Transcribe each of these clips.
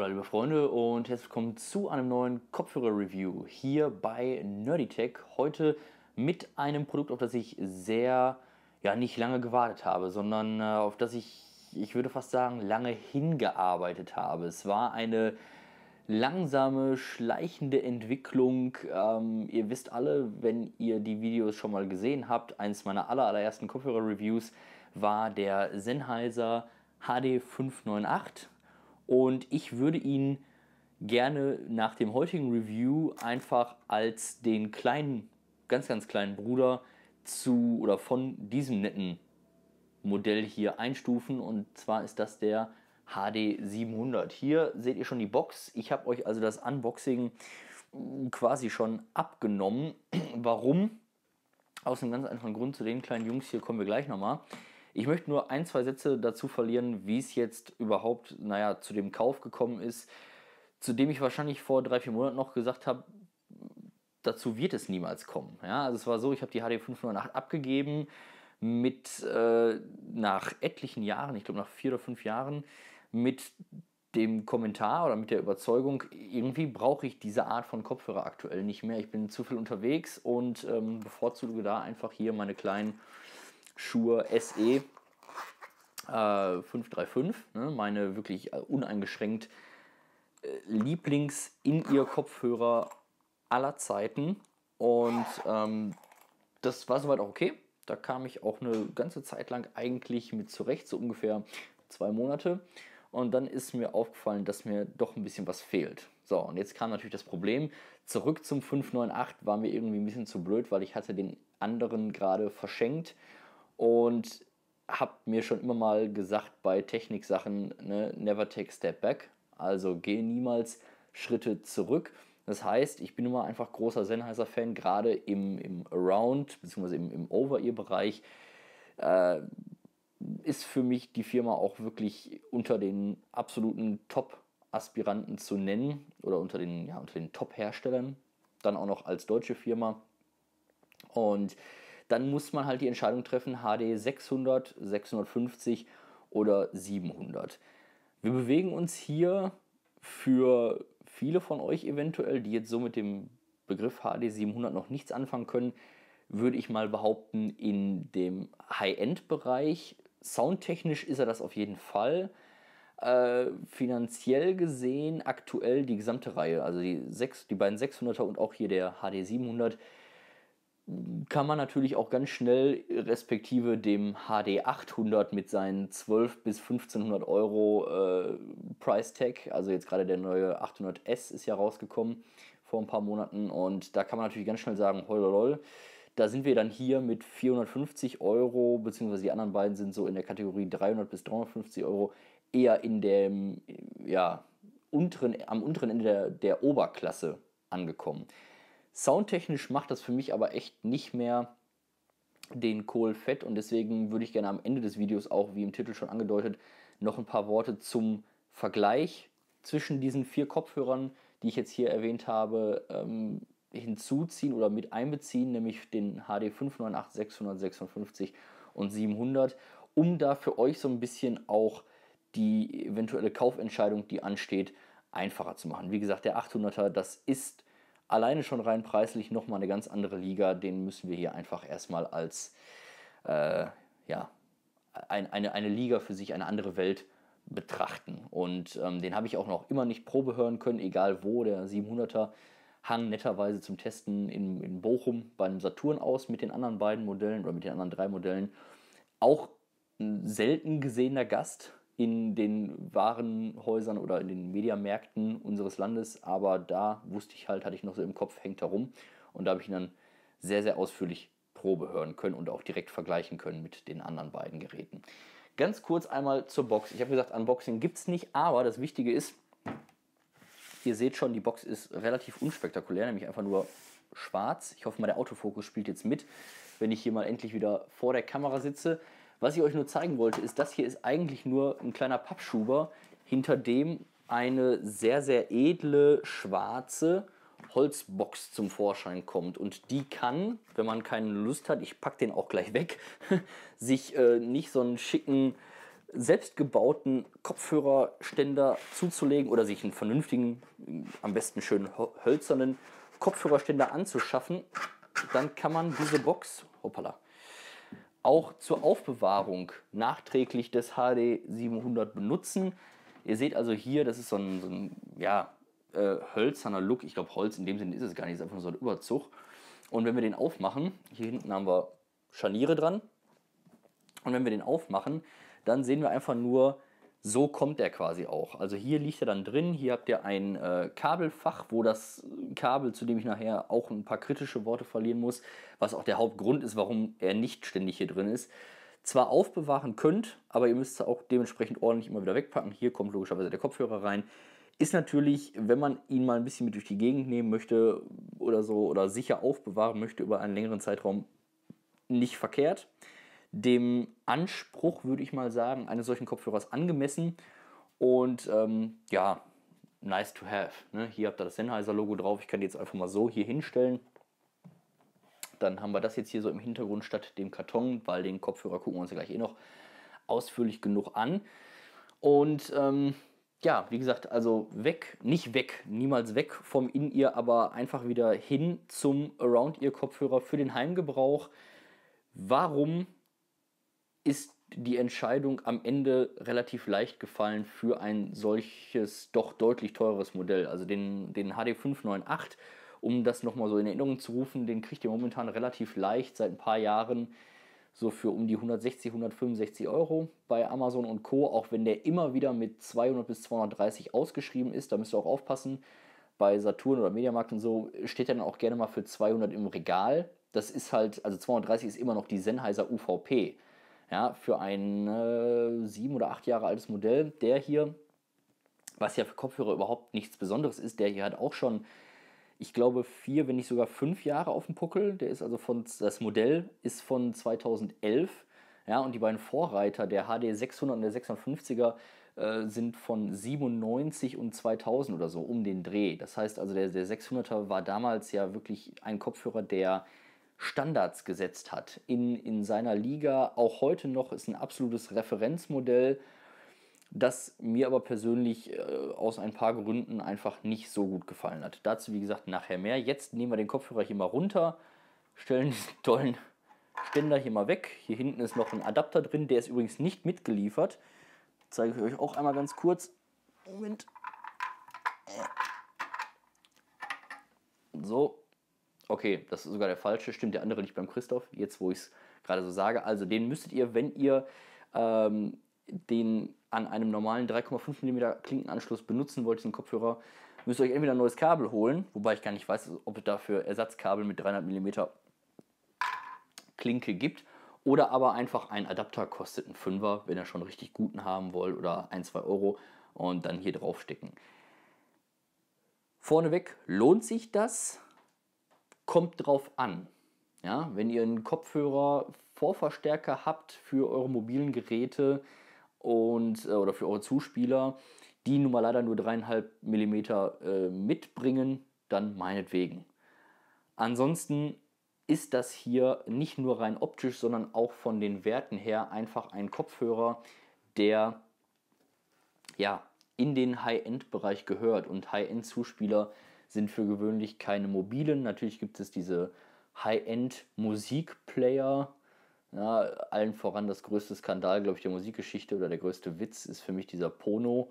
Hallo liebe Freunde und herzlich willkommen zu einem neuen Kopfhörer-Review hier bei Nerdytech. Heute mit einem Produkt, auf das ich sehr, ja nicht lange gewartet habe, sondern äh, auf das ich, ich würde fast sagen, lange hingearbeitet habe. Es war eine langsame, schleichende Entwicklung. Ähm, ihr wisst alle, wenn ihr die Videos schon mal gesehen habt, eines meiner aller, allerersten Kopfhörer-Reviews war der Sennheiser HD598 und ich würde ihn gerne nach dem heutigen Review einfach als den kleinen, ganz, ganz kleinen Bruder zu oder von diesem netten Modell hier einstufen. Und zwar ist das der HD 700. Hier seht ihr schon die Box. Ich habe euch also das Unboxing quasi schon abgenommen. Warum? Aus einem ganz einfachen Grund, zu den kleinen Jungs hier kommen wir gleich nochmal. Ich möchte nur ein, zwei Sätze dazu verlieren, wie es jetzt überhaupt, naja, zu dem Kauf gekommen ist, zu dem ich wahrscheinlich vor drei, vier Monaten noch gesagt habe, dazu wird es niemals kommen. Ja, also es war so, ich habe die HD 508 abgegeben mit äh, nach etlichen Jahren, ich glaube nach vier oder fünf Jahren, mit dem Kommentar oder mit der Überzeugung, irgendwie brauche ich diese Art von Kopfhörer aktuell nicht mehr. Ich bin zu viel unterwegs und ähm, bevorzuge da einfach hier meine kleinen Schuhe SE 535, äh, ne? meine wirklich äh, uneingeschränkt äh, Lieblings-In-Ear-Kopfhörer aller Zeiten. Und ähm, das war soweit auch okay. Da kam ich auch eine ganze Zeit lang eigentlich mit zurecht, so ungefähr zwei Monate. Und dann ist mir aufgefallen, dass mir doch ein bisschen was fehlt. So, und jetzt kam natürlich das Problem. Zurück zum 598 war mir irgendwie ein bisschen zu blöd, weil ich hatte den anderen gerade verschenkt. Und habe mir schon immer mal gesagt bei Techniksachen, ne, never take a step back. Also gehe niemals Schritte zurück. Das heißt, ich bin immer einfach großer Sennheiser-Fan, gerade im, im Around- bzw. im, im Over-Ear-Bereich. Äh, ist für mich die Firma auch wirklich unter den absoluten Top-Aspiranten zu nennen oder unter den, ja, unter den Top-Herstellern. Dann auch noch als deutsche Firma. Und dann muss man halt die Entscheidung treffen, HD 600, 650 oder 700. Wir bewegen uns hier für viele von euch eventuell, die jetzt so mit dem Begriff HD 700 noch nichts anfangen können, würde ich mal behaupten, in dem High-End-Bereich. Soundtechnisch ist er das auf jeden Fall. Äh, finanziell gesehen aktuell die gesamte Reihe, also die, 6, die beiden 600er und auch hier der HD 700, kann man natürlich auch ganz schnell respektive dem HD 800 mit seinen 12 bis 1500 Euro äh, Price Tag, also jetzt gerade der neue 800S ist ja rausgekommen vor ein paar Monaten und da kann man natürlich ganz schnell sagen, hololol, da sind wir dann hier mit 450 Euro, beziehungsweise die anderen beiden sind so in der Kategorie 300 bis 350 Euro eher in dem, ja, unteren, am unteren Ende der, der Oberklasse angekommen. Soundtechnisch macht das für mich aber echt nicht mehr den Kohl fett und deswegen würde ich gerne am Ende des Videos auch, wie im Titel schon angedeutet, noch ein paar Worte zum Vergleich zwischen diesen vier Kopfhörern, die ich jetzt hier erwähnt habe, ähm, hinzuziehen oder mit einbeziehen, nämlich den HD 598, 656 und 700, um da für euch so ein bisschen auch die eventuelle Kaufentscheidung, die ansteht, einfacher zu machen. Wie gesagt, der 800er, das ist alleine schon rein preislich nochmal eine ganz andere Liga. Den müssen wir hier einfach erstmal als äh, ja, ein, eine, eine Liga für sich, eine andere Welt betrachten. Und ähm, den habe ich auch noch immer nicht Probe hören können, egal wo. Der 700er hang netterweise zum Testen in, in Bochum beim Saturn aus mit den anderen beiden Modellen oder mit den anderen drei Modellen. Auch ein selten gesehener Gast in den Warenhäusern oder in den Mediamärkten unseres Landes, aber da wusste ich halt, hatte ich noch so im Kopf, hängt herum. Und da habe ich ihn dann sehr, sehr ausführlich Probe hören können und auch direkt vergleichen können mit den anderen beiden Geräten. Ganz kurz einmal zur Box. Ich habe gesagt, Unboxing gibt es nicht, aber das Wichtige ist, ihr seht schon, die Box ist relativ unspektakulär, nämlich einfach nur schwarz. Ich hoffe mal, der Autofokus spielt jetzt mit, wenn ich hier mal endlich wieder vor der Kamera sitze. Was ich euch nur zeigen wollte, ist, das hier ist eigentlich nur ein kleiner Pappschuber, hinter dem eine sehr, sehr edle schwarze Holzbox zum Vorschein kommt. Und die kann, wenn man keine Lust hat, ich packe den auch gleich weg, sich äh, nicht so einen schicken selbstgebauten Kopfhörerständer zuzulegen oder sich einen vernünftigen, am besten schön hölzernen Kopfhörerständer anzuschaffen, dann kann man diese Box, hoppala, auch zur Aufbewahrung nachträglich des HD 700 benutzen. Ihr seht also hier, das ist so ein, so ein ja, äh, hölzerner Look. Ich glaube, Holz in dem Sinne ist es gar nicht, es ist einfach nur so ein Überzug. Und wenn wir den aufmachen, hier hinten haben wir Scharniere dran. Und wenn wir den aufmachen, dann sehen wir einfach nur so kommt er quasi auch. Also hier liegt er dann drin, hier habt ihr ein äh, Kabelfach, wo das Kabel, zu dem ich nachher auch ein paar kritische Worte verlieren muss, was auch der Hauptgrund ist, warum er nicht ständig hier drin ist, zwar aufbewahren könnt, aber ihr müsst es auch dementsprechend ordentlich immer wieder wegpacken. Hier kommt logischerweise der Kopfhörer rein. Ist natürlich, wenn man ihn mal ein bisschen mit durch die Gegend nehmen möchte oder so oder sicher aufbewahren möchte über einen längeren Zeitraum, nicht verkehrt dem Anspruch, würde ich mal sagen, eines solchen Kopfhörers angemessen. Und ähm, ja, nice to have. Ne? Hier habt ihr das Sennheiser-Logo drauf. Ich kann die jetzt einfach mal so hier hinstellen. Dann haben wir das jetzt hier so im Hintergrund statt dem Karton, weil den Kopfhörer gucken wir uns ja gleich eh noch ausführlich genug an. Und ähm, ja, wie gesagt, also weg, nicht weg, niemals weg vom In-Ear, aber einfach wieder hin zum Around-Ear-Kopfhörer für den Heimgebrauch. Warum ist die Entscheidung am Ende relativ leicht gefallen für ein solches doch deutlich teures Modell. Also den, den HD598, um das nochmal so in Erinnerung zu rufen, den kriegt ihr momentan relativ leicht seit ein paar Jahren so für um die 160, 165 Euro bei Amazon und Co. Auch wenn der immer wieder mit 200 bis 230 ausgeschrieben ist, da müsst ihr auch aufpassen. Bei Saturn oder Mediamarkt und so steht er dann auch gerne mal für 200 im Regal. Das ist halt, also 230 ist immer noch die Sennheiser UVP ja, für ein äh, sieben oder acht Jahre altes Modell, der hier, was ja für Kopfhörer überhaupt nichts Besonderes ist, der hier hat auch schon, ich glaube, vier, wenn nicht sogar fünf Jahre auf dem Puckel. Der ist also von, das Modell ist von 2011. Ja, und die beiden Vorreiter, der HD 600 und der 650er, äh, sind von 97 und 2000 oder so um den Dreh. Das heißt also, der, der 600er war damals ja wirklich ein Kopfhörer, der Standards gesetzt hat in, in seiner Liga. Auch heute noch ist ein absolutes Referenzmodell, das mir aber persönlich äh, aus ein paar Gründen einfach nicht so gut gefallen hat. Dazu, wie gesagt, nachher mehr. Jetzt nehmen wir den Kopfhörer hier mal runter, stellen diesen tollen Ständer hier mal weg. Hier hinten ist noch ein Adapter drin, der ist übrigens nicht mitgeliefert. Zeige ich euch auch einmal ganz kurz. Moment. So, Okay, das ist sogar der falsche, stimmt, der andere liegt beim Christoph, jetzt wo ich es gerade so sage. Also den müsstet ihr, wenn ihr ähm, den an einem normalen 3,5 mm Klinkenanschluss benutzen wollt, den Kopfhörer, müsst ihr euch entweder ein neues Kabel holen, wobei ich gar nicht weiß, ob es dafür Ersatzkabel mit 300 mm Klinke gibt, oder aber einfach ein Adapter kostet einen Fünfer, wenn ihr schon richtig guten haben wollt, oder 1, 2 Euro und dann hier draufstecken. Vorneweg lohnt sich das, kommt drauf an. Ja, wenn ihr einen Kopfhörer Vorverstärker habt für eure mobilen Geräte und äh, oder für eure Zuspieler, die nun mal leider nur 3,5 mm äh, mitbringen, dann meinetwegen. Ansonsten ist das hier nicht nur rein optisch, sondern auch von den Werten her einfach ein Kopfhörer, der ja in den High-End-Bereich gehört und High-End-Zuspieler sind für gewöhnlich keine mobilen. Natürlich gibt es diese High-End-Musikplayer. Ja, allen voran das größte Skandal, glaube ich, der Musikgeschichte oder der größte Witz ist für mich dieser Pono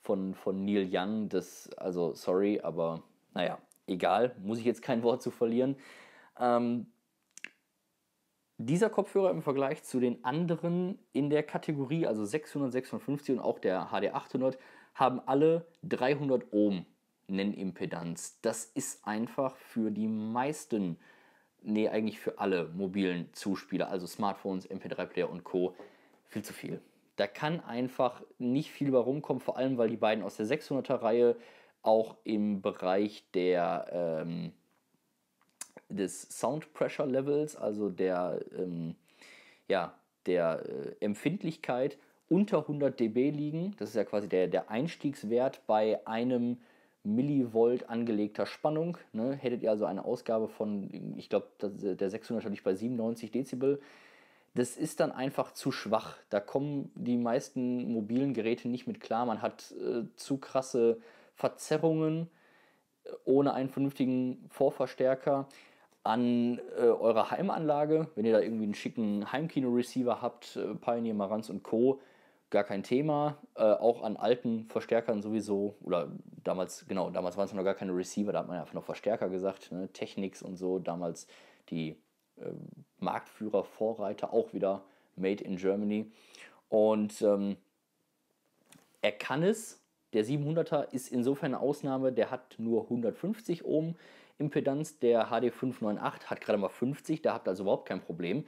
von, von Neil Young. Das, also, sorry, aber naja, egal, muss ich jetzt kein Wort zu verlieren. Ähm, dieser Kopfhörer im Vergleich zu den anderen in der Kategorie, also 656 und auch der HD800, haben alle 300 Ohm Nennimpedanz. Das ist einfach für die meisten, nee, eigentlich für alle mobilen Zuspieler, also Smartphones, MP3-Player und Co., viel zu viel. Da kann einfach nicht viel bei rumkommen, vor allem weil die beiden aus der 600er-Reihe auch im Bereich der, ähm, des Sound Pressure Levels, also der, ähm, ja, der äh, Empfindlichkeit, unter 100 dB liegen. Das ist ja quasi der, der Einstiegswert bei einem Millivolt angelegter Spannung. Ne? Hättet ihr also eine Ausgabe von, ich glaube, der 600er ich bei 97 Dezibel. Das ist dann einfach zu schwach. Da kommen die meisten mobilen Geräte nicht mit klar. Man hat äh, zu krasse Verzerrungen äh, ohne einen vernünftigen Vorverstärker an äh, eurer Heimanlage. Wenn ihr da irgendwie einen schicken Heimkino-Receiver habt, äh, Pioneer, Marantz und Co., gar kein Thema. Äh, auch an alten Verstärkern sowieso, oder damals, genau, damals waren es noch gar keine Receiver, da hat man einfach noch Verstärker gesagt, ne? Technics und so, damals die äh, Marktführer, Vorreiter, auch wieder made in Germany. Und ähm, er kann es. Der 700er ist insofern eine Ausnahme, der hat nur 150 Ohm Impedanz. Der HD598 hat gerade mal 50, da habt ihr also überhaupt kein Problem.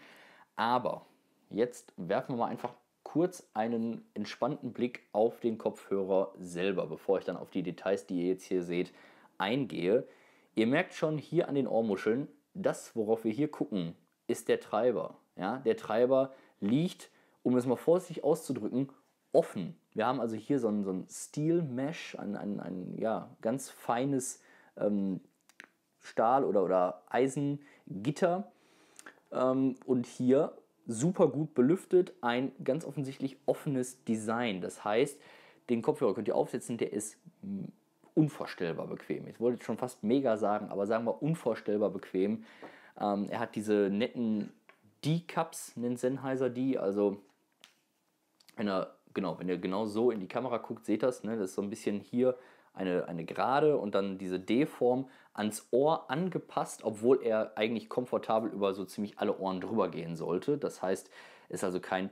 Aber jetzt werfen wir mal einfach kurz einen entspannten Blick auf den Kopfhörer selber, bevor ich dann auf die Details, die ihr jetzt hier seht, eingehe. Ihr merkt schon hier an den Ohrmuscheln, das, worauf wir hier gucken, ist der Treiber. Ja, der Treiber liegt, um es mal vorsichtig auszudrücken, offen. Wir haben also hier so ein, so ein Steel Mesh, ein, ein, ein ja, ganz feines ähm, Stahl- oder, oder Eisengitter. Ähm, und hier super gut belüftet, ein ganz offensichtlich offenes Design. Das heißt, den Kopfhörer könnt ihr aufsetzen, der ist unvorstellbar bequem. Ich wollte schon fast mega sagen, aber sagen wir unvorstellbar bequem. Ähm, er hat diese netten D-Cups, nennt Sennheiser die, also wenn er, genau, wenn ihr genau so in die Kamera guckt, seht ihr das, ne, das ist so ein bisschen hier eine, eine gerade und dann diese D-Form ans Ohr angepasst, obwohl er eigentlich komfortabel über so ziemlich alle Ohren drüber gehen sollte. Das heißt, ist also kein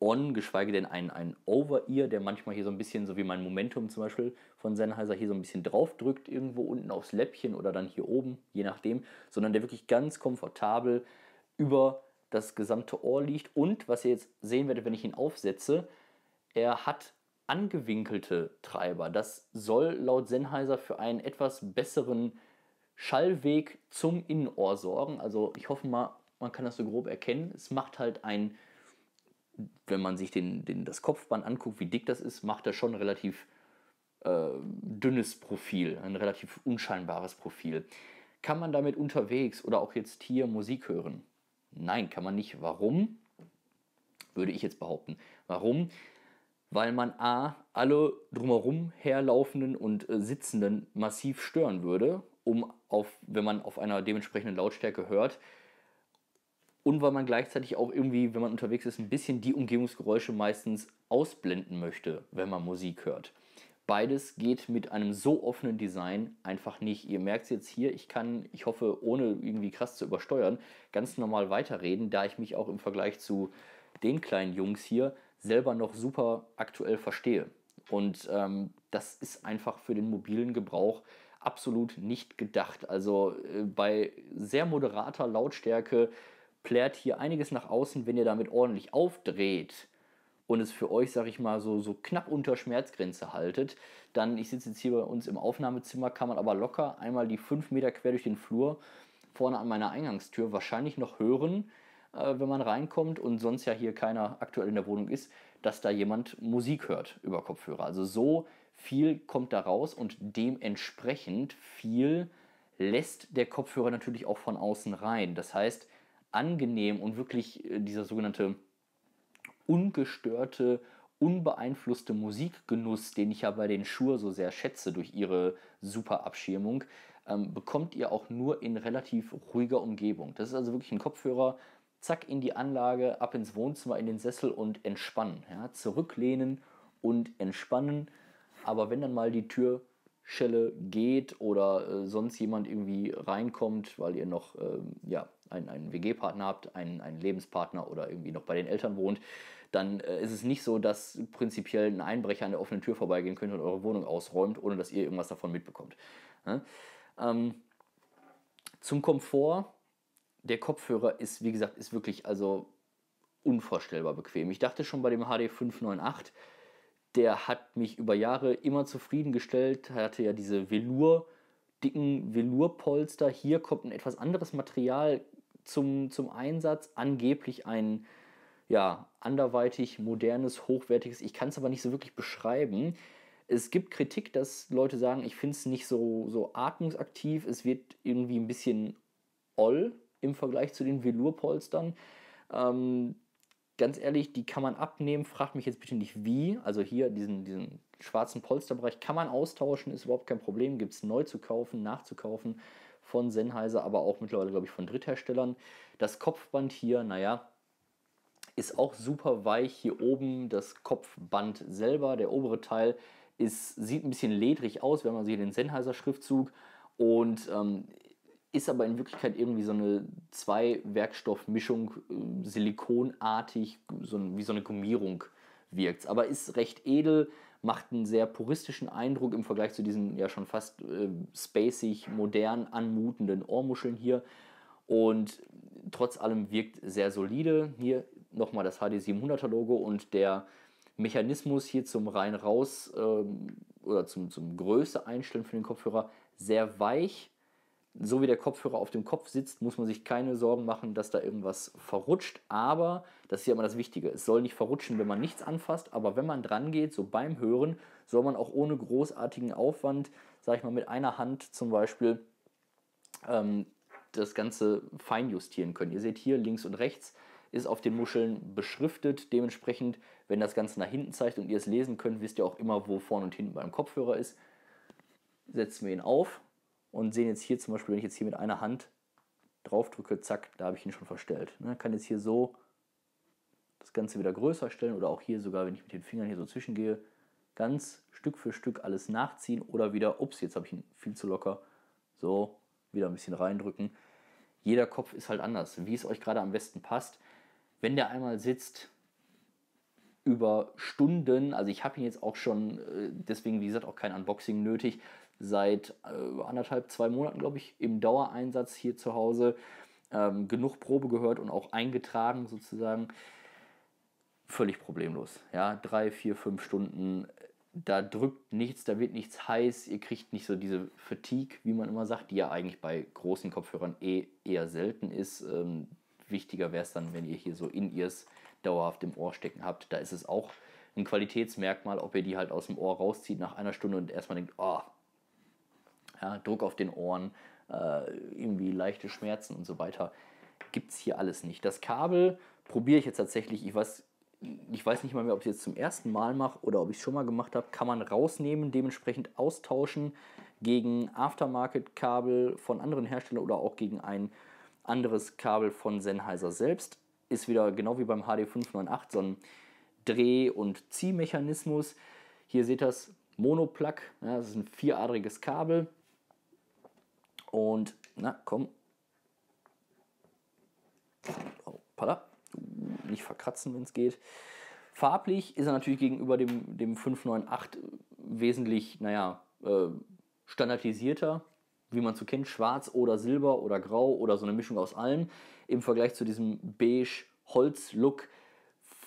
On, geschweige denn ein, ein Over-Ear, der manchmal hier so ein bisschen, so wie mein Momentum zum Beispiel von Sennheiser, hier so ein bisschen drauf drückt, irgendwo unten aufs Läppchen oder dann hier oben, je nachdem, sondern der wirklich ganz komfortabel über das gesamte Ohr liegt. Und was ihr jetzt sehen werdet, wenn ich ihn aufsetze, er hat angewinkelte Treiber. Das soll laut Sennheiser für einen etwas besseren Schallweg zum Innenohr sorgen. Also ich hoffe mal, man kann das so grob erkennen. Es macht halt ein, wenn man sich den, den, das Kopfband anguckt, wie dick das ist, macht er schon relativ äh, dünnes Profil, ein relativ unscheinbares Profil. Kann man damit unterwegs oder auch jetzt hier Musik hören? Nein, kann man nicht. Warum? Würde ich jetzt behaupten. Warum? weil man a. alle drumherum herlaufenden und äh, Sitzenden massiv stören würde, um auf, wenn man auf einer dementsprechenden Lautstärke hört, und weil man gleichzeitig auch irgendwie, wenn man unterwegs ist, ein bisschen die Umgebungsgeräusche meistens ausblenden möchte, wenn man Musik hört. Beides geht mit einem so offenen Design einfach nicht. Ihr merkt es jetzt hier, ich kann, ich hoffe, ohne irgendwie krass zu übersteuern, ganz normal weiterreden, da ich mich auch im Vergleich zu den kleinen Jungs hier selber noch super aktuell verstehe. Und ähm, das ist einfach für den mobilen Gebrauch absolut nicht gedacht. Also äh, bei sehr moderater Lautstärke plärt hier einiges nach außen, wenn ihr damit ordentlich aufdreht und es für euch, sag ich mal, so, so knapp unter Schmerzgrenze haltet, dann, ich sitze jetzt hier bei uns im Aufnahmezimmer, kann man aber locker einmal die 5 Meter quer durch den Flur vorne an meiner Eingangstür wahrscheinlich noch hören, äh, wenn man reinkommt und sonst ja hier keiner aktuell in der Wohnung ist, dass da jemand Musik hört über Kopfhörer. Also so viel kommt da raus und dementsprechend viel lässt der Kopfhörer natürlich auch von außen rein. Das heißt, angenehm und wirklich äh, dieser sogenannte ungestörte, unbeeinflusste Musikgenuss, den ich ja bei den Schuhe so sehr schätze durch ihre super Abschirmung, ähm, bekommt ihr auch nur in relativ ruhiger Umgebung. Das ist also wirklich ein Kopfhörer, zack in die Anlage, ab ins Wohnzimmer, in den Sessel und entspannen. Ja? Zurücklehnen und entspannen. Aber wenn dann mal die Türschelle geht oder äh, sonst jemand irgendwie reinkommt, weil ihr noch äh, ja, einen, einen WG-Partner habt, einen, einen Lebenspartner oder irgendwie noch bei den Eltern wohnt, dann äh, ist es nicht so, dass prinzipiell ein Einbrecher an der offenen Tür vorbeigehen könnte und eure Wohnung ausräumt, ohne dass ihr irgendwas davon mitbekommt. Ja? Ne? Ähm, zum Komfort der Kopfhörer ist, wie gesagt, ist wirklich also unvorstellbar bequem. Ich dachte schon bei dem HD 598, der hat mich über Jahre immer zufriedengestellt. Er hatte ja diese Velour, dicken Velourpolster. Hier kommt ein etwas anderes Material zum, zum Einsatz. Angeblich ein ja, anderweitig modernes, hochwertiges. Ich kann es aber nicht so wirklich beschreiben. Es gibt Kritik, dass Leute sagen, ich finde es nicht so, so atmungsaktiv. Es wird irgendwie ein bisschen oll, im Vergleich zu den Velourpolstern. Ähm, ganz ehrlich, die kann man abnehmen. Fragt mich jetzt bitte nicht wie. Also hier diesen, diesen schwarzen Polsterbereich kann man austauschen, ist überhaupt kein Problem. Gibt es neu zu kaufen, nachzukaufen von Sennheiser, aber auch mittlerweile, glaube ich, von Drittherstellern. Das Kopfband hier, naja, ist auch super weich. Hier oben das Kopfband selber, der obere Teil, ist, sieht ein bisschen ledrig aus, wenn man sieht den Sennheiser-Schriftzug. Und ähm, ist aber in Wirklichkeit irgendwie so eine Zwei-Werkstoff-Mischung, äh, silikonartig, so wie so eine Gummierung wirkt. Aber ist recht edel, macht einen sehr puristischen Eindruck im Vergleich zu diesen ja schon fast äh, spacig, modern anmutenden Ohrmuscheln hier. Und trotz allem wirkt sehr solide. Hier nochmal das HD 700er Logo und der Mechanismus hier zum rein raus ähm, oder zum, zum Größe einstellen für den Kopfhörer sehr weich so wie der Kopfhörer auf dem Kopf sitzt, muss man sich keine Sorgen machen, dass da irgendwas verrutscht. Aber das ist ja immer das Wichtige. Es soll nicht verrutschen, wenn man nichts anfasst. Aber wenn man dran geht, so beim Hören, soll man auch ohne großartigen Aufwand, sag ich mal, mit einer Hand zum Beispiel ähm, das Ganze fein justieren können. Ihr seht hier links und rechts ist auf den Muscheln beschriftet. Dementsprechend, wenn das Ganze nach hinten zeigt und ihr es lesen könnt, wisst ihr auch immer, wo vorne und hinten beim Kopfhörer ist. Setzen wir ihn auf und sehen jetzt hier zum Beispiel, wenn ich jetzt hier mit einer Hand drauf drücke, zack, da habe ich ihn schon verstellt. Ne? Kann jetzt hier so das Ganze wieder größer stellen oder auch hier sogar, wenn ich mit den Fingern hier so zwischengehe, ganz Stück für Stück alles nachziehen oder wieder, ups, jetzt habe ich ihn viel zu locker, so wieder ein bisschen reindrücken. Jeder Kopf ist halt anders, wie es euch gerade am besten passt. Wenn der einmal sitzt, über Stunden. Also ich habe ihn jetzt auch schon, äh, deswegen wie gesagt auch kein Unboxing nötig, seit äh, anderthalb, zwei Monaten, glaube ich, im Dauereinsatz hier zu Hause. Ähm, genug Probe gehört und auch eingetragen sozusagen. Völlig problemlos. Ja, drei, vier, fünf Stunden. Da drückt nichts, da wird nichts heiß, ihr kriegt nicht so diese Fatigue, wie man immer sagt, die ja eigentlich bei großen Kopfhörern eh eher selten ist. Ähm, wichtiger wäre es dann, wenn ihr hier so In-Ears dauerhaft im Ohr stecken habt. Da ist es auch ein Qualitätsmerkmal, ob ihr die halt aus dem Ohr rauszieht nach einer Stunde und erstmal denkt, oh, ja, Druck auf den Ohren, äh, irgendwie leichte Schmerzen und so weiter. Gibt es hier alles nicht. Das Kabel probiere ich jetzt tatsächlich, ich weiß, ich weiß nicht mal mehr, ob ich es jetzt zum ersten Mal mache oder ob ich es schon mal gemacht habe, kann man rausnehmen, dementsprechend austauschen gegen Aftermarket-Kabel von anderen Herstellern oder auch gegen ein anderes Kabel von Sennheiser selbst. Ist wieder genau wie beim HD598 so ein Dreh- und Ziehmechanismus. Hier seht ihr das Monoplug, ja, das ist ein vieradriges Kabel. Und, na, komm. Oh, uh, Nicht verkratzen, wenn es geht. Farblich ist er natürlich gegenüber dem, dem 598 wesentlich, naja, äh, standardisierter, wie man so kennt, schwarz oder silber oder grau oder so eine Mischung aus allem. Im Vergleich zu diesem beige-Holz-Look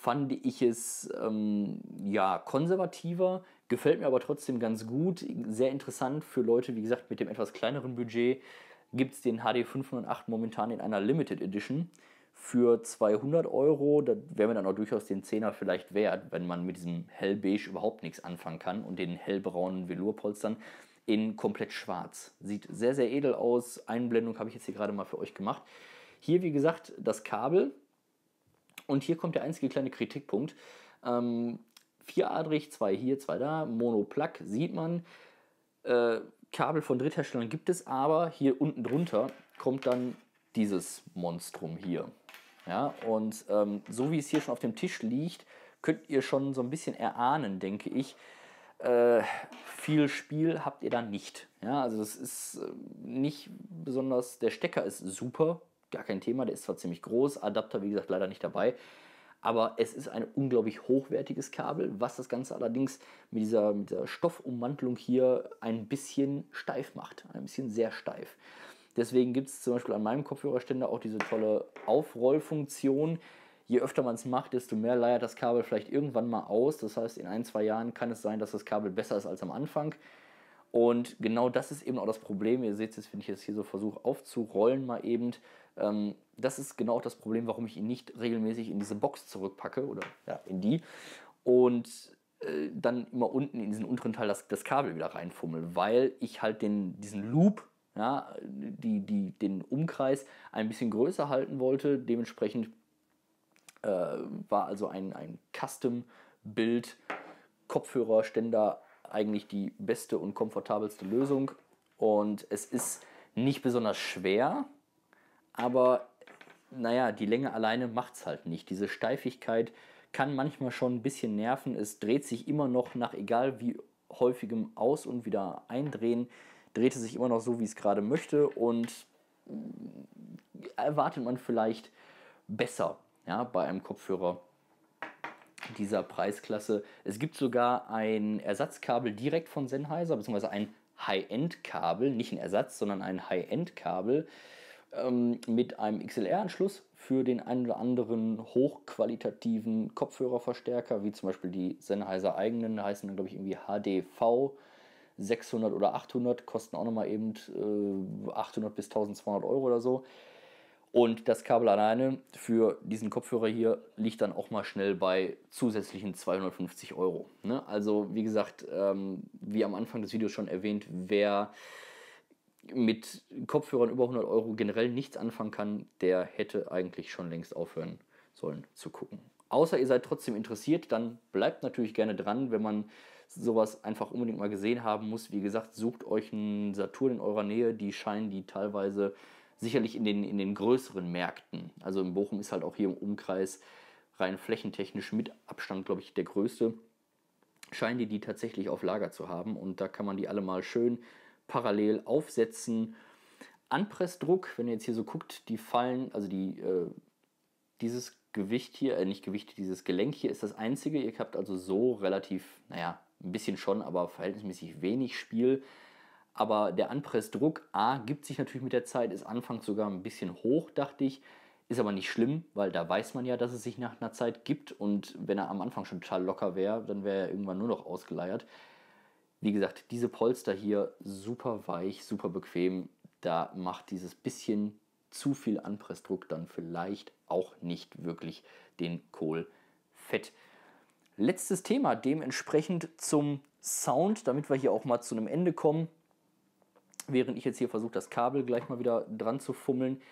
fand ich es ähm, ja konservativer. Gefällt mir aber trotzdem ganz gut. Sehr interessant für Leute, wie gesagt, mit dem etwas kleineren Budget gibt es den HD 508 momentan in einer Limited Edition für 200 Euro. Da wäre mir dann auch durchaus den 10er vielleicht wert, wenn man mit diesem hellbeige überhaupt nichts anfangen kann und den hellbraunen Velourpolstern in komplett schwarz. Sieht sehr, sehr edel aus. Einblendung habe ich jetzt hier gerade mal für euch gemacht. Hier, wie gesagt, das Kabel. Und hier kommt der einzige kleine Kritikpunkt. Ähm, vieradrig, zwei hier, zwei da, Mono-Plug sieht man. Äh, Kabel von Drittherstellern gibt es, aber hier unten drunter kommt dann dieses Monstrum hier. Ja, und ähm, so wie es hier schon auf dem Tisch liegt, könnt ihr schon so ein bisschen erahnen, denke ich. Äh, viel Spiel habt ihr da nicht. Ja, also es ist äh, nicht besonders, der Stecker ist super, gar kein Thema, der ist zwar ziemlich groß, Adapter wie gesagt leider nicht dabei, aber es ist ein unglaublich hochwertiges Kabel, was das Ganze allerdings mit dieser, mit dieser Stoffummantelung hier ein bisschen steif macht. Ein bisschen sehr steif. Deswegen gibt es zum Beispiel an meinem Kopfhörerständer auch diese tolle Aufrollfunktion. Je öfter man es macht, desto mehr leiert das Kabel vielleicht irgendwann mal aus. Das heißt, in ein, zwei Jahren kann es sein, dass das Kabel besser ist als am Anfang. Und genau das ist eben auch das Problem. Ihr seht es, wenn ich jetzt hier so versuche aufzurollen, mal eben, ähm, das ist genau das Problem, warum ich ihn nicht regelmäßig in diese Box zurückpacke oder ja, in die und äh, dann immer unten in diesen unteren Teil das, das Kabel wieder reinfummel, weil ich halt den, diesen Loop, ja, die, die, den Umkreis ein bisschen größer halten wollte. Dementsprechend äh, war also ein, ein Custom-Bild Kopfhörerständer eigentlich die beste und komfortabelste Lösung und es ist nicht besonders schwer, aber naja, die Länge alleine macht es halt nicht. Diese Steifigkeit kann manchmal schon ein bisschen nerven. Es dreht sich immer noch nach egal wie häufigem Aus- und wieder Eindrehen, dreht es sich immer noch so, wie es gerade möchte und äh, erwartet man vielleicht besser ja, bei einem Kopfhörer dieser Preisklasse. Es gibt sogar ein Ersatzkabel direkt von Sennheiser, beziehungsweise ein High-End-Kabel, nicht ein Ersatz, sondern ein High-End-Kabel ähm, mit einem XLR-Anschluss für den einen oder anderen hochqualitativen Kopfhörerverstärker, wie zum Beispiel die Sennheiser eigenen, heißen dann glaube ich irgendwie HDV 600 oder 800, kosten auch nochmal eben äh, 800 bis 1200 Euro oder so. Und das Kabel alleine für diesen Kopfhörer hier liegt dann auch mal schnell bei zusätzlichen 250 Euro. Ne? Also wie gesagt, ähm, wie am Anfang des Videos schon erwähnt, wer mit Kopfhörern über 100 Euro generell nichts anfangen kann, der hätte eigentlich schon längst aufhören sollen zu gucken. Außer ihr seid trotzdem interessiert, dann bleibt natürlich gerne dran, wenn man sowas einfach unbedingt mal gesehen haben muss. Wie gesagt, sucht euch einen Saturn in eurer Nähe, die scheinen die teilweise sicherlich in den, in den größeren Märkten. Also in Bochum ist halt auch hier im Umkreis rein flächentechnisch mit Abstand, glaube ich, der größte. Scheinen die die tatsächlich auf Lager zu haben und da kann man die alle mal schön parallel aufsetzen. Anpressdruck, wenn ihr jetzt hier so guckt, die fallen, also die, äh, dieses Gewicht hier, äh, nicht Gewicht, dieses Gelenk hier ist das einzige. Ihr habt also so relativ, naja, ein bisschen schon, aber verhältnismäßig wenig Spiel. Aber der Anpressdruck A gibt sich natürlich mit der Zeit, ist anfangs sogar ein bisschen hoch, dachte ich. Ist aber nicht schlimm, weil da weiß man ja, dass es sich nach einer Zeit gibt. Und wenn er am Anfang schon total locker wäre, dann wäre er irgendwann nur noch ausgeleiert. Wie gesagt, diese Polster hier super weich, super bequem. Da macht dieses bisschen zu viel Anpressdruck dann vielleicht auch nicht wirklich den Kohl fett. Letztes Thema dementsprechend zum Sound, damit wir hier auch mal zu einem Ende kommen. Während ich jetzt hier versuche, das Kabel gleich mal wieder dran zu fummeln.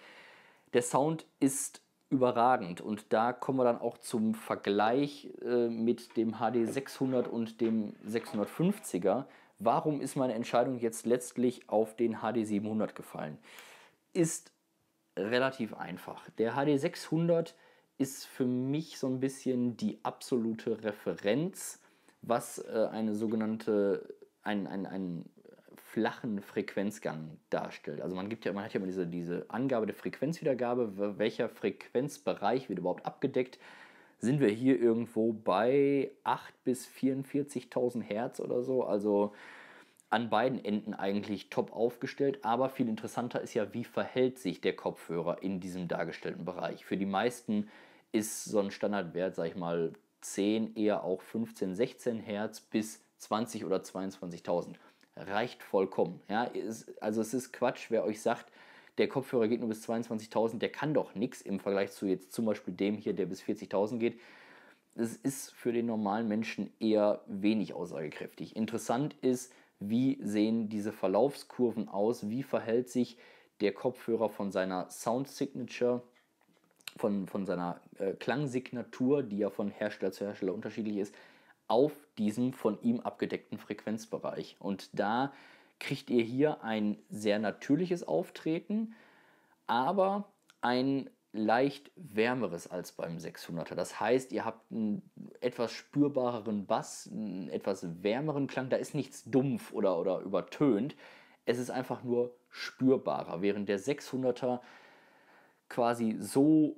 Der Sound ist überragend. Und da kommen wir dann auch zum Vergleich äh, mit dem HD 600 und dem 650er. Warum ist meine Entscheidung jetzt letztlich auf den HD 700 gefallen? Ist relativ einfach. Der HD 600 ist für mich so ein bisschen die absolute Referenz, was äh, eine sogenannte, ein, ein, ein flachen Frequenzgang darstellt. Also man gibt ja, man hat ja immer diese, diese Angabe der Frequenzwiedergabe, welcher Frequenzbereich wird überhaupt abgedeckt. Sind wir hier irgendwo bei 8.000 bis 44.000 Hertz oder so? Also an beiden Enden eigentlich top aufgestellt, aber viel interessanter ist ja, wie verhält sich der Kopfhörer in diesem dargestellten Bereich. Für die meisten ist so ein Standardwert, sag ich mal, 10, eher auch 15, 16 Hertz bis 20 oder 22.000 reicht vollkommen. Ja, ist, also es ist Quatsch, wer euch sagt, der Kopfhörer geht nur bis 22.000, der kann doch nichts im Vergleich zu jetzt zum Beispiel dem hier, der bis 40.000 geht. Das ist für den normalen Menschen eher wenig aussagekräftig. Interessant ist, wie sehen diese Verlaufskurven aus, wie verhält sich der Kopfhörer von seiner Sound Signature, von, von seiner äh, Klangsignatur, die ja von Hersteller zu Hersteller unterschiedlich ist, auf diesem von ihm abgedeckten Frequenzbereich. Und da kriegt ihr hier ein sehr natürliches Auftreten, aber ein leicht wärmeres als beim 600er. Das heißt, ihr habt einen etwas spürbareren Bass, einen etwas wärmeren Klang. Da ist nichts dumpf oder, oder übertönt. Es ist einfach nur spürbarer, während der 600er quasi so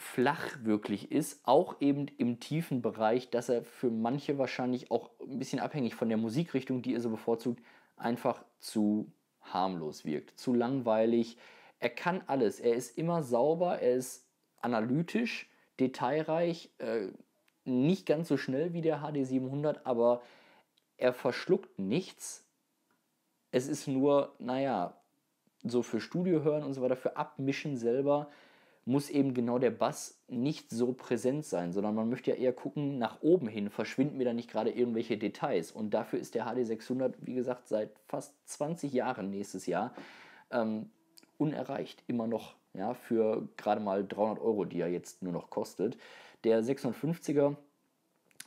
flach wirklich ist, auch eben im tiefen Bereich, dass er für manche wahrscheinlich auch ein bisschen abhängig von der Musikrichtung, die er so bevorzugt, einfach zu harmlos wirkt, zu langweilig. Er kann alles, er ist immer sauber, er ist analytisch, detailreich, äh, nicht ganz so schnell wie der HD 700, aber er verschluckt nichts. Es ist nur, naja, so für Studio hören und so weiter, für Abmischen selber muss eben genau der Bass nicht so präsent sein, sondern man möchte ja eher gucken, nach oben hin verschwinden mir da nicht gerade irgendwelche Details. Und dafür ist der HD 600, wie gesagt, seit fast 20 Jahren nächstes Jahr ähm, unerreicht, immer noch. Ja, für gerade mal 300 Euro, die er jetzt nur noch kostet. Der 650er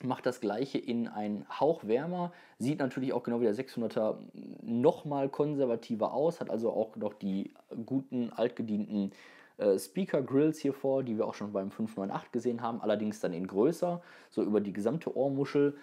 macht das gleiche in einen Hauch wärmer, sieht natürlich auch genau wie der 600er nochmal konservativer aus, hat also auch noch die guten, altgedienten äh, Speaker-Grills hier vor, die wir auch schon beim 598 gesehen haben, allerdings dann in größer, so über die gesamte Ohrmuschel.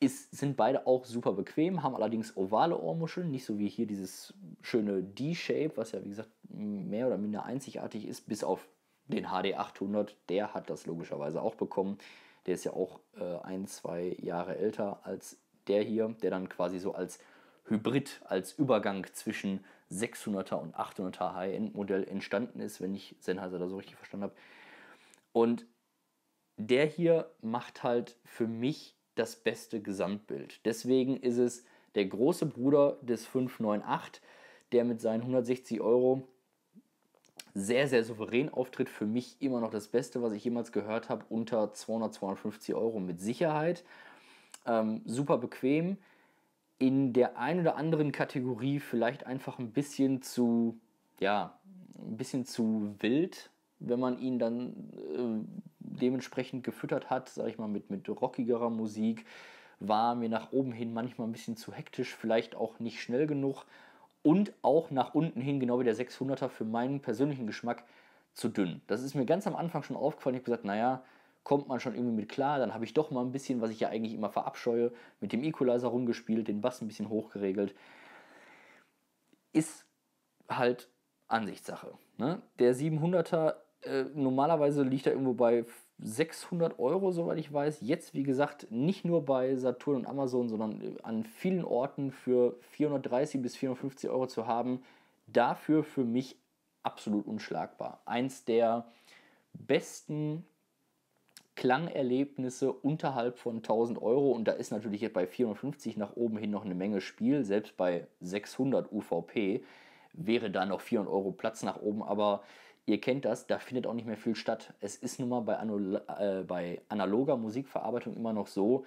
Ist, sind beide auch super bequem, haben allerdings ovale Ohrmuscheln, nicht so wie hier dieses schöne D-Shape, was ja wie gesagt mehr oder minder einzigartig ist, bis auf den HD 800, der hat das logischerweise auch bekommen. Der ist ja auch äh, ein, zwei Jahre älter als der hier, der dann quasi so als Hybrid, als Übergang zwischen 600er und 800er High-End-Modell entstanden ist, wenn ich Sennheiser da so richtig verstanden habe. Und der hier macht halt für mich das beste Gesamtbild. Deswegen ist es der große Bruder des 598, der mit seinen 160 Euro sehr, sehr souverän auftritt. Für mich immer noch das Beste, was ich jemals gehört habe, unter 200, 250 Euro mit Sicherheit. Ähm, super bequem in der einen oder anderen Kategorie vielleicht einfach ein bisschen zu, ja, ein bisschen zu wild, wenn man ihn dann äh, dementsprechend gefüttert hat, sage ich mal, mit, mit rockigerer Musik, war mir nach oben hin manchmal ein bisschen zu hektisch, vielleicht auch nicht schnell genug und auch nach unten hin, genau wie der 600er, für meinen persönlichen Geschmack zu dünn. Das ist mir ganz am Anfang schon aufgefallen. Ich habe gesagt, naja, kommt man schon irgendwie mit klar. Dann habe ich doch mal ein bisschen, was ich ja eigentlich immer verabscheue, mit dem Equalizer rumgespielt, den Bass ein bisschen hochgeregelt. Ist halt Ansichtssache. Ne? Der 700er äh, normalerweise liegt er irgendwo bei 600 Euro, soweit ich weiß. Jetzt, wie gesagt, nicht nur bei Saturn und Amazon, sondern äh, an vielen Orten für 430 bis 450 Euro zu haben. Dafür für mich absolut unschlagbar. Eins der besten Klangerlebnisse unterhalb von 1000 Euro und da ist natürlich jetzt bei 450 nach oben hin noch eine Menge Spiel, selbst bei 600 UVP wäre da noch 400 Euro Platz nach oben, aber ihr kennt das, da findet auch nicht mehr viel statt. Es ist nun mal bei, äh, bei analoger Musikverarbeitung immer noch so,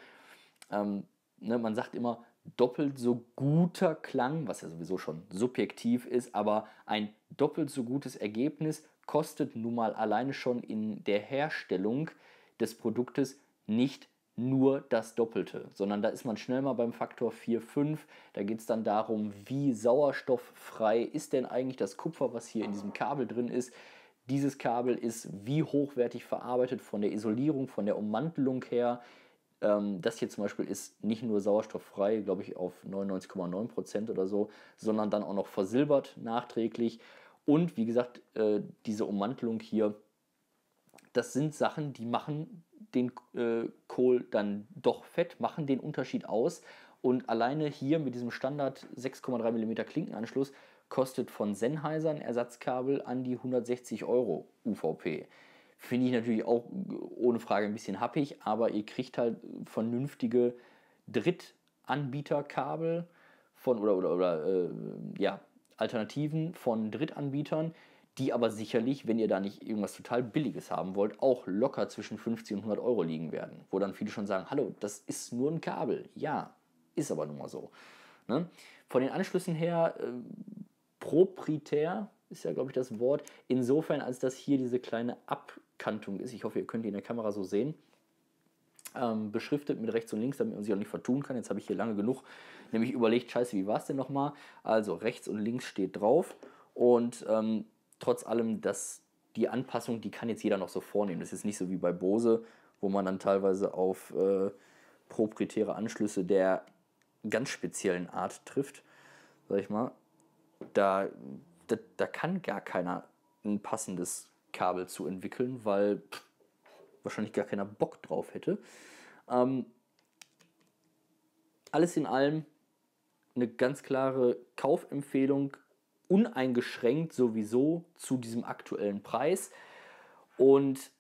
ähm, ne, man sagt immer, doppelt so guter Klang, was ja sowieso schon subjektiv ist, aber ein doppelt so gutes Ergebnis kostet nun mal alleine schon in der Herstellung des Produktes nicht nur das Doppelte, sondern da ist man schnell mal beim Faktor 4, 5. Da geht es dann darum, wie sauerstofffrei ist denn eigentlich das Kupfer, was hier in diesem Kabel drin ist. Dieses Kabel ist wie hochwertig verarbeitet von der Isolierung, von der Ummantelung her. Ähm, das hier zum Beispiel ist nicht nur sauerstofffrei, glaube ich, auf 99,9% Prozent oder so, sondern dann auch noch versilbert nachträglich. Und wie gesagt, äh, diese Ummantelung hier das sind Sachen, die machen den äh, Kohl dann doch fett, machen den Unterschied aus. Und alleine hier mit diesem Standard 6,3 mm Klinkenanschluss kostet von Sennheiser ein Ersatzkabel an die 160 Euro UVP. Finde ich natürlich auch ohne Frage ein bisschen happig, aber ihr kriegt halt vernünftige Drittanbieterkabel von oder oder oder äh, ja, Alternativen von Drittanbietern, die aber sicherlich, wenn ihr da nicht irgendwas total Billiges haben wollt, auch locker zwischen 50 und 100 Euro liegen werden. Wo dann viele schon sagen, hallo, das ist nur ein Kabel. Ja, ist aber nun mal so. Ne? Von den Anschlüssen her, äh, proprietär ist ja, glaube ich, das Wort, insofern, als dass hier diese kleine Abkantung ist. Ich hoffe, ihr könnt die in der Kamera so sehen. Ähm, beschriftet mit rechts und links, damit man sich auch nicht vertun kann. Jetzt habe ich hier lange genug nämlich überlegt, scheiße, wie war es denn nochmal? Also rechts und links steht drauf und ähm, trotz allem, dass die Anpassung, die kann jetzt jeder noch so vornehmen. Das ist nicht so wie bei Bose, wo man dann teilweise auf äh, proprietäre Anschlüsse der ganz speziellen Art trifft, sag ich mal. Da, da, da kann gar keiner ein passendes Kabel zu entwickeln, weil pff, wahrscheinlich gar keiner Bock drauf hätte. Ähm, alles in allem eine ganz klare Kaufempfehlung uneingeschränkt sowieso zu diesem aktuellen Preis. Und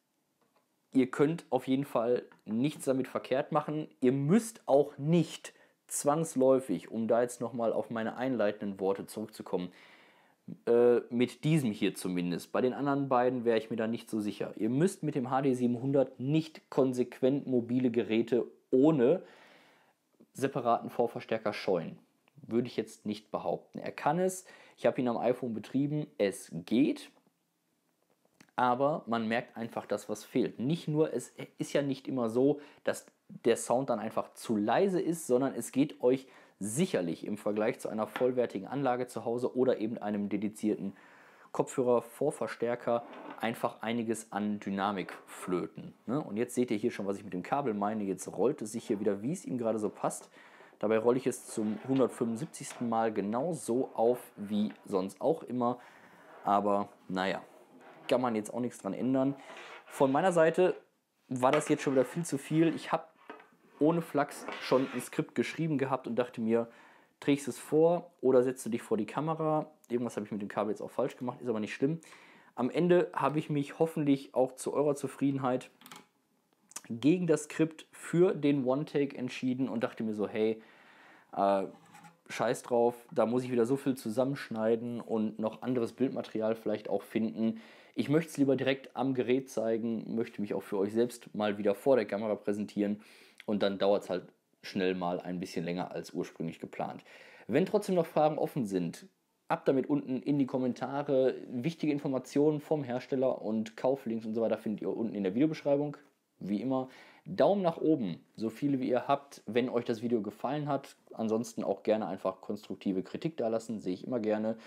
ihr könnt auf jeden Fall nichts damit verkehrt machen. Ihr müsst auch nicht zwangsläufig, um da jetzt nochmal auf meine einleitenden Worte zurückzukommen, äh, mit diesem hier zumindest. Bei den anderen beiden wäre ich mir da nicht so sicher. Ihr müsst mit dem HD 700 nicht konsequent mobile Geräte ohne separaten Vorverstärker scheuen. Würde ich jetzt nicht behaupten. Er kann es ich habe ihn am iPhone betrieben, es geht, aber man merkt einfach, dass was fehlt. Nicht nur, es ist ja nicht immer so, dass der Sound dann einfach zu leise ist, sondern es geht euch sicherlich im Vergleich zu einer vollwertigen Anlage zu Hause oder eben einem dedizierten Kopfhörer Vorverstärker, einfach einiges an Dynamik flöten. Ne? Und jetzt seht ihr hier schon, was ich mit dem Kabel meine. Jetzt rollt es sich hier wieder, wie es ihm gerade so passt. Dabei rolle ich es zum 175. Mal genauso auf wie sonst auch immer. Aber naja, kann man jetzt auch nichts dran ändern. Von meiner Seite war das jetzt schon wieder viel zu viel. Ich habe ohne Flachs schon ein Skript geschrieben gehabt und dachte mir, trägst es vor oder setzt du dich vor die Kamera. Irgendwas habe ich mit dem Kabel jetzt auch falsch gemacht, ist aber nicht schlimm. Am Ende habe ich mich hoffentlich auch zu eurer Zufriedenheit gegen das Skript für den One-Take entschieden und dachte mir so, hey, äh, scheiß drauf, da muss ich wieder so viel zusammenschneiden und noch anderes Bildmaterial vielleicht auch finden. Ich möchte es lieber direkt am Gerät zeigen, möchte mich auch für euch selbst mal wieder vor der Kamera präsentieren und dann dauert es halt schnell mal ein bisschen länger als ursprünglich geplant. Wenn trotzdem noch Fragen offen sind, ab damit unten in die Kommentare. Wichtige Informationen vom Hersteller und Kauflinks und so weiter findet ihr unten in der Videobeschreibung, wie immer. Daumen nach oben, so viele wie ihr habt, wenn euch das Video gefallen hat. Ansonsten auch gerne einfach konstruktive Kritik da lassen, sehe ich immer gerne.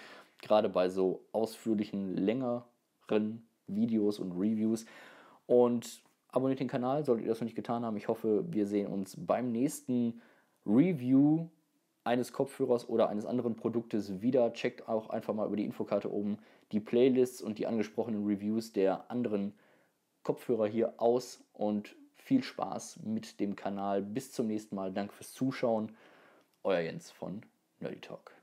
Gerade bei so ausführlichen, längeren Videos und Reviews. Und abonniert den Kanal, solltet ihr das noch nicht getan haben. Ich hoffe, wir sehen uns beim nächsten Review eines Kopfhörers oder eines anderen Produktes wieder. Checkt auch einfach mal über die Infokarte oben die Playlists und die angesprochenen Reviews der anderen Kopfhörer hier aus und viel Spaß mit dem Kanal. Bis zum nächsten Mal. Danke fürs Zuschauen. Euer Jens von Nerdy Talk.